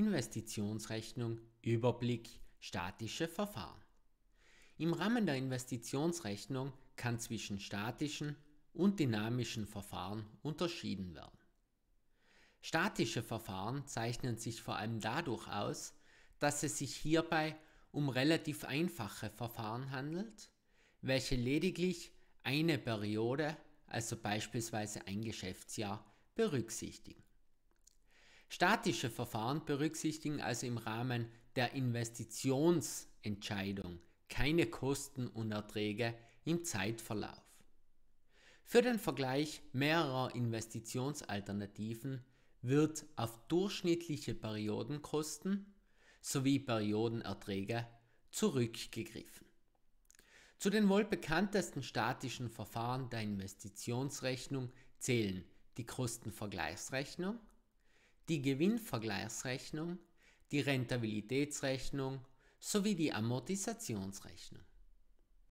Investitionsrechnung, Überblick, statische Verfahren. Im Rahmen der Investitionsrechnung kann zwischen statischen und dynamischen Verfahren unterschieden werden. Statische Verfahren zeichnen sich vor allem dadurch aus, dass es sich hierbei um relativ einfache Verfahren handelt, welche lediglich eine Periode, also beispielsweise ein Geschäftsjahr, berücksichtigen. Statische Verfahren berücksichtigen also im Rahmen der Investitionsentscheidung keine Kosten und Erträge im Zeitverlauf. Für den Vergleich mehrerer Investitionsalternativen wird auf durchschnittliche Periodenkosten sowie Periodenerträge zurückgegriffen. Zu den wohl bekanntesten statischen Verfahren der Investitionsrechnung zählen die Kostenvergleichsrechnung die Gewinnvergleichsrechnung, die Rentabilitätsrechnung sowie die Amortisationsrechnung